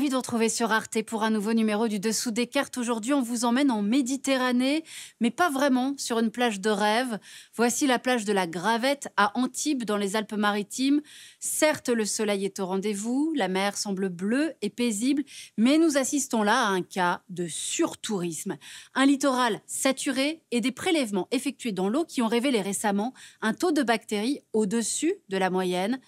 Ravi de vous retrouver sur Arte pour un nouveau numéro du Dessous des cartes. Aujourd'hui, on vous emmène en Méditerranée, mais pas vraiment sur une plage de rêve. Voici la plage de la Gravette à Antibes, dans les Alpes-Maritimes. Certes, le soleil est au rendez-vous, la mer semble bleue et paisible, mais nous assistons là à un cas de surtourisme. Un littoral saturé et des prélèvements effectués dans l'eau qui ont révélé récemment un taux de bactéries au-dessus de la moyenne.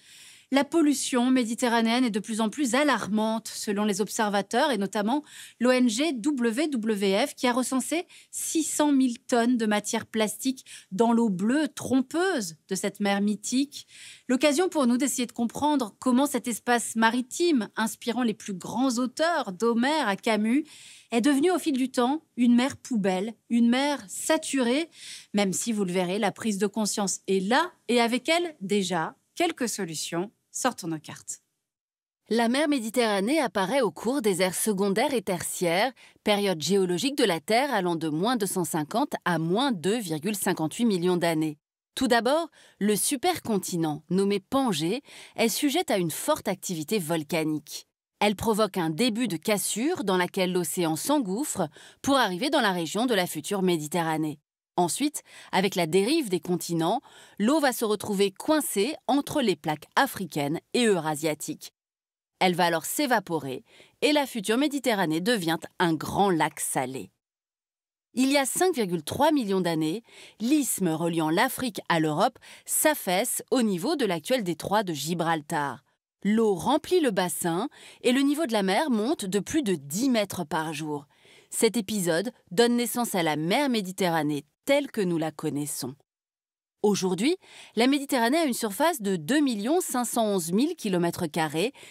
La pollution méditerranéenne est de plus en plus alarmante selon les observateurs et notamment l'ONG WWF qui a recensé 600 000 tonnes de matière plastique dans l'eau bleue trompeuse de cette mer mythique. L'occasion pour nous d'essayer de comprendre comment cet espace maritime, inspirant les plus grands auteurs d'Homère à Camus, est devenu au fil du temps une mer poubelle, une mer saturée, même si vous le verrez, la prise de conscience est là et avec elle déjà quelques solutions Sortons nos cartes. La mer Méditerranée apparaît au cours des ères secondaires et tertiaires, période géologique de la Terre allant de moins 250 à moins 2,58 millions d'années. Tout d'abord, le supercontinent, nommé Pangée, est sujet à une forte activité volcanique. Elle provoque un début de cassure dans laquelle l'océan s'engouffre pour arriver dans la région de la future Méditerranée. Ensuite, avec la dérive des continents, l'eau va se retrouver coincée entre les plaques africaines et eurasiatiques. Elle va alors s'évaporer et la future Méditerranée devient un grand lac salé. Il y a 5,3 millions d'années, l'isthme reliant l'Afrique à l'Europe s'affaisse au niveau de l'actuel détroit de Gibraltar. L'eau remplit le bassin et le niveau de la mer monte de plus de 10 mètres par jour. Cet épisode donne naissance à la mer Méditerranée telle que nous la connaissons. Aujourd'hui, la Méditerranée a une surface de 2 511 000 km,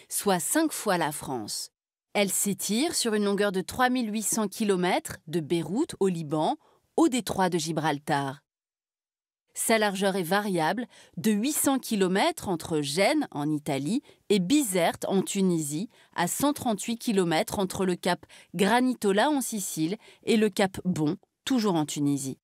soit 5 fois la France. Elle s'étire sur une longueur de 3 800 km de Beyrouth au Liban au détroit de Gibraltar. Sa largeur est variable de 800 km entre Gênes en Italie et Bizerte en Tunisie à 138 km entre le cap Granitola en Sicile et le cap Bon toujours en Tunisie.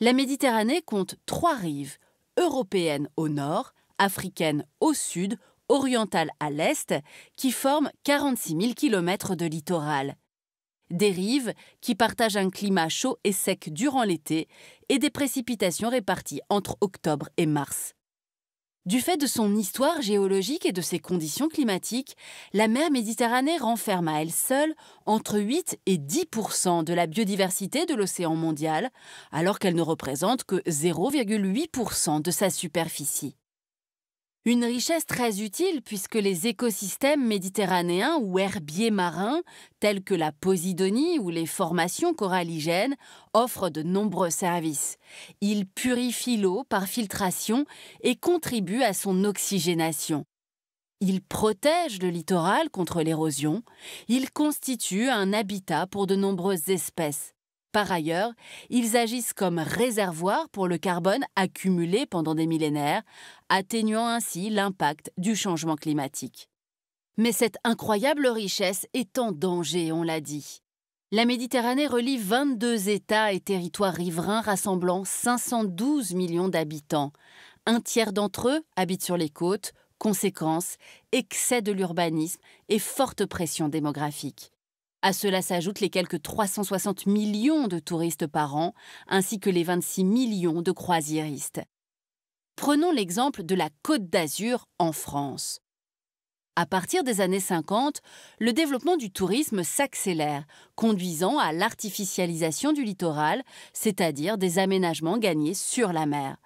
La Méditerranée compte trois rives, européennes au nord, africaine au sud, orientale à l'est, qui forment 46 000 km de littoral. Des rives qui partagent un climat chaud et sec durant l'été et des précipitations réparties entre octobre et mars. Du fait de son histoire géologique et de ses conditions climatiques, la mer Méditerranée renferme à elle seule entre 8 et 10 de la biodiversité de l'océan mondial, alors qu'elle ne représente que 0,8 de sa superficie. Une richesse très utile puisque les écosystèmes méditerranéens ou herbiers marins, tels que la Posidonie ou les formations coralligènes, offrent de nombreux services. Ils purifient l'eau par filtration et contribuent à son oxygénation. Ils protègent le littoral contre l'érosion. Ils constituent un habitat pour de nombreuses espèces. Par ailleurs, ils agissent comme réservoirs pour le carbone accumulé pendant des millénaires, atténuant ainsi l'impact du changement climatique. Mais cette incroyable richesse est en danger, on l'a dit. La Méditerranée relie 22 États et territoires riverains rassemblant 512 millions d'habitants. Un tiers d'entre eux habitent sur les côtes, conséquence, excès de l'urbanisme et forte pression démographique. À cela s'ajoutent les quelques 360 millions de touristes par an, ainsi que les 26 millions de croisiéristes. Prenons l'exemple de la Côte d'Azur en France. À partir des années 50, le développement du tourisme s'accélère, conduisant à l'artificialisation du littoral, c'est-à-dire des aménagements gagnés sur la mer.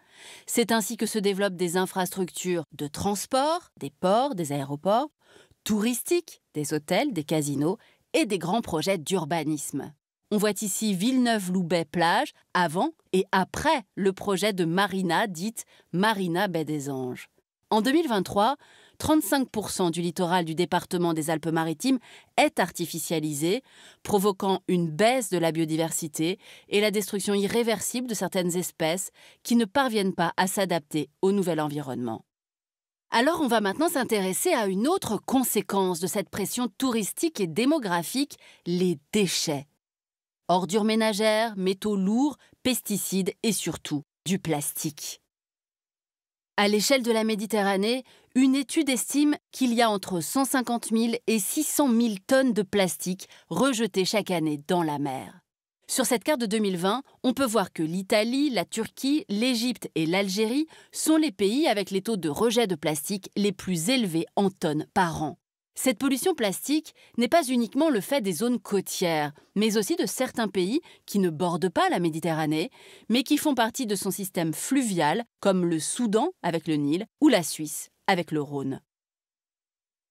C'est ainsi que se développent des infrastructures de transport, des ports, des aéroports, touristiques, des hôtels, des casinos, et des grands projets d'urbanisme. On voit ici Villeneuve-Loubet-Plage avant et après le projet de marina dite Marina Baie des Anges. En 2023, 35% du littoral du département des Alpes-Maritimes est artificialisé, provoquant une baisse de la biodiversité et la destruction irréversible de certaines espèces qui ne parviennent pas à s'adapter au nouvel environnement. Alors on va maintenant s'intéresser à une autre conséquence de cette pression touristique et démographique, les déchets. Ordures ménagères, métaux lourds, pesticides et surtout du plastique. À l'échelle de la Méditerranée, une étude estime qu'il y a entre 150 000 et 600 000 tonnes de plastique rejetées chaque année dans la mer. Sur cette carte de 2020, on peut voir que l'Italie, la Turquie, l'Égypte et l'Algérie sont les pays avec les taux de rejet de plastique les plus élevés en tonnes par an. Cette pollution plastique n'est pas uniquement le fait des zones côtières, mais aussi de certains pays qui ne bordent pas la Méditerranée, mais qui font partie de son système fluvial, comme le Soudan avec le Nil ou la Suisse avec le Rhône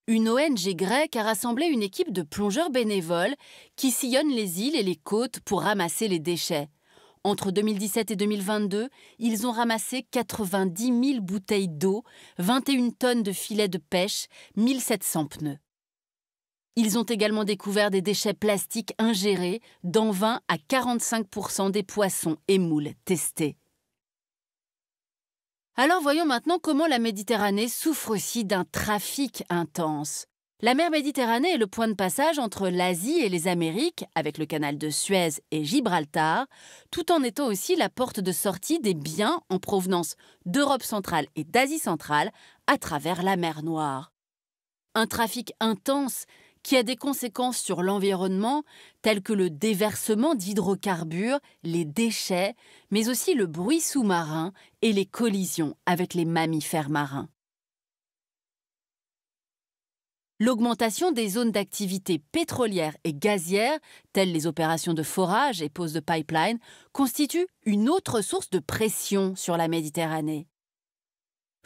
une ONG grecque a rassemblé une équipe de plongeurs bénévoles qui sillonnent les îles et les côtes pour ramasser les déchets. Entre 2017 et 2022, ils ont ramassé 90 000 bouteilles d'eau, 21 tonnes de filets de pêche, 1700 pneus. Ils ont également découvert des déchets plastiques ingérés dans 20 à 45 des poissons et moules testés. Alors voyons maintenant comment la Méditerranée souffre aussi d'un trafic intense. La mer Méditerranée est le point de passage entre l'Asie et les Amériques, avec le canal de Suez et Gibraltar, tout en étant aussi la porte de sortie des biens en provenance d'Europe centrale et d'Asie centrale à travers la mer Noire. Un trafic intense qui a des conséquences sur l'environnement telles que le déversement d'hydrocarbures, les déchets, mais aussi le bruit sous-marin et les collisions avec les mammifères marins. L'augmentation des zones d'activité pétrolière et gazière, telles les opérations de forage et pose de pipeline, constitue une autre source de pression sur la Méditerranée.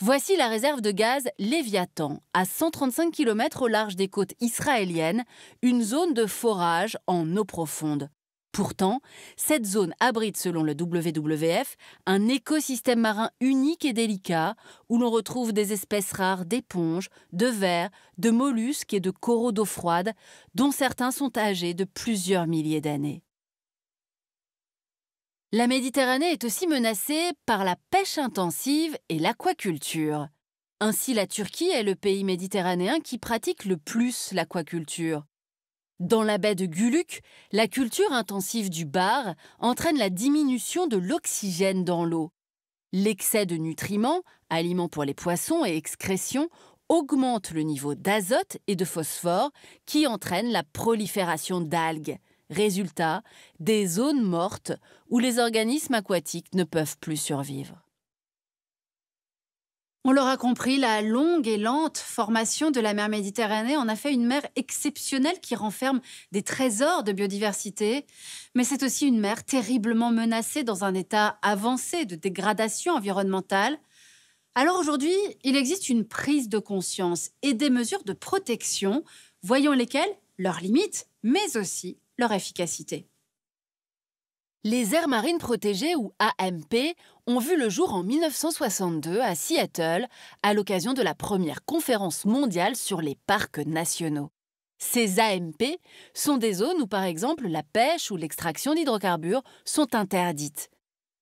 Voici la réserve de gaz Léviathan, à 135 km au large des côtes israéliennes, une zone de forage en eau profonde. Pourtant, cette zone abrite, selon le WWF, un écosystème marin unique et délicat où l'on retrouve des espèces rares d'éponges, de vers, de mollusques et de coraux d'eau froide, dont certains sont âgés de plusieurs milliers d'années. La Méditerranée est aussi menacée par la pêche intensive et l'aquaculture. Ainsi, la Turquie est le pays méditerranéen qui pratique le plus l'aquaculture. Dans la baie de Guluk, la culture intensive du bar entraîne la diminution de l'oxygène dans l'eau. L'excès de nutriments, aliments pour les poissons et excrétions, augmente le niveau d'azote et de phosphore qui entraîne la prolifération d'algues. Résultat, des zones mortes où les organismes aquatiques ne peuvent plus survivre. On l'aura compris, la longue et lente formation de la mer Méditerranée en a fait une mer exceptionnelle qui renferme des trésors de biodiversité, mais c'est aussi une mer terriblement menacée dans un état avancé de dégradation environnementale. Alors aujourd'hui, il existe une prise de conscience et des mesures de protection, voyons lesquelles leurs limites, mais aussi leur efficacité. Les aires marines protégées ou AMP ont vu le jour en 1962 à Seattle à l'occasion de la première conférence mondiale sur les parcs nationaux. Ces AMP sont des zones où par exemple la pêche ou l'extraction d'hydrocarbures sont interdites.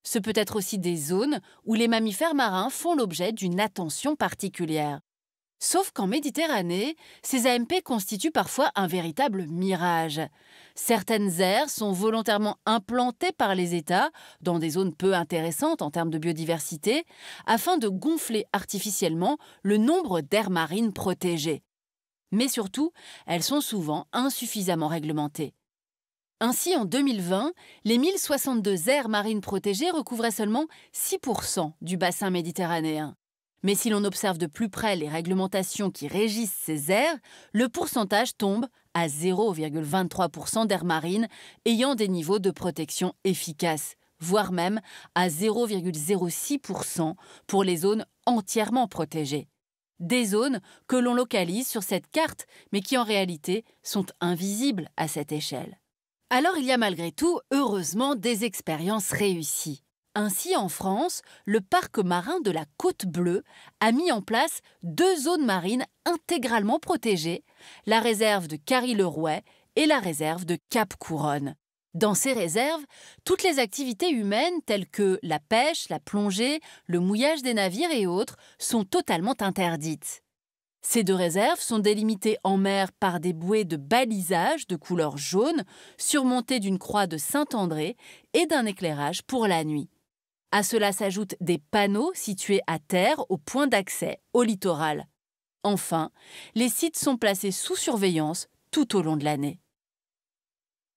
Ce peut être aussi des zones où les mammifères marins font l'objet d'une attention particulière. Sauf qu'en Méditerranée, ces AMP constituent parfois un véritable mirage. Certaines aires sont volontairement implantées par les États dans des zones peu intéressantes en termes de biodiversité, afin de gonfler artificiellement le nombre d'aires marines protégées. Mais surtout, elles sont souvent insuffisamment réglementées. Ainsi, en 2020, les 1062 aires marines protégées recouvraient seulement 6% du bassin méditerranéen. Mais si l'on observe de plus près les réglementations qui régissent ces aires, le pourcentage tombe à 0,23% d'air marines ayant des niveaux de protection efficaces, voire même à 0,06% pour les zones entièrement protégées. Des zones que l'on localise sur cette carte, mais qui en réalité sont invisibles à cette échelle. Alors il y a malgré tout, heureusement, des expériences réussies. Ainsi, en France, le parc marin de la Côte Bleue a mis en place deux zones marines intégralement protégées, la réserve de Carry-le-Rouet et la réserve de Cap-Couronne. Dans ces réserves, toutes les activités humaines telles que la pêche, la plongée, le mouillage des navires et autres sont totalement interdites. Ces deux réserves sont délimitées en mer par des bouées de balisage de couleur jaune surmontées d'une croix de Saint-André et d'un éclairage pour la nuit. À cela s'ajoutent des panneaux situés à terre au point d'accès, au littoral. Enfin, les sites sont placés sous surveillance tout au long de l'année.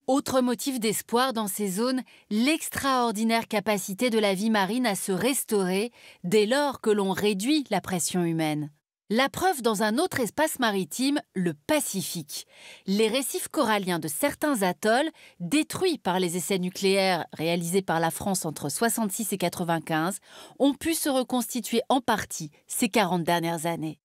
Autre motif d'espoir dans ces zones, l'extraordinaire capacité de la vie marine à se restaurer dès lors que l'on réduit la pression humaine. La preuve dans un autre espace maritime, le Pacifique. Les récifs coralliens de certains atolls, détruits par les essais nucléaires réalisés par la France entre 66 et 95, ont pu se reconstituer en partie ces 40 dernières années.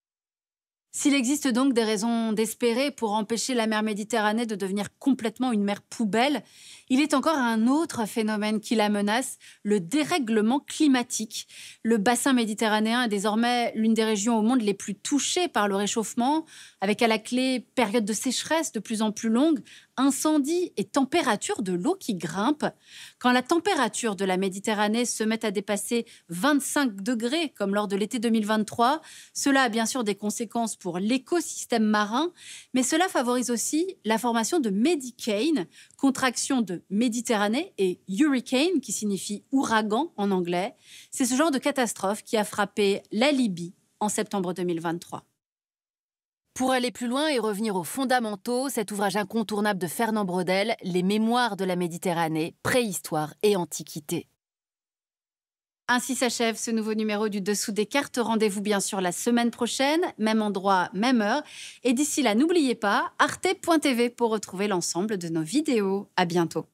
S'il existe donc des raisons d'espérer pour empêcher la mer Méditerranée de devenir complètement une mer poubelle, il est encore un autre phénomène qui la menace, le dérèglement climatique. Le bassin méditerranéen est désormais l'une des régions au monde les plus touchées par le réchauffement, avec à la clé périodes de sécheresse de plus en plus longues, incendie et température de l'eau qui grimpe. Quand la température de la Méditerranée se met à dépasser 25 degrés, comme lors de l'été 2023, cela a bien sûr des conséquences pour l'écosystème marin, mais cela favorise aussi la formation de Medicaine, contraction de Méditerranée et hurricane, qui signifie ouragan en anglais. C'est ce genre de catastrophe qui a frappé la Libye en septembre 2023. Pour aller plus loin et revenir aux fondamentaux, cet ouvrage incontournable de Fernand Brodel, Les Mémoires de la Méditerranée, Préhistoire et Antiquité. Ainsi s'achève ce nouveau numéro du Dessous des cartes. Rendez-vous bien sûr la semaine prochaine, même endroit, même heure. Et d'ici là, n'oubliez pas arte.tv pour retrouver l'ensemble de nos vidéos. À bientôt.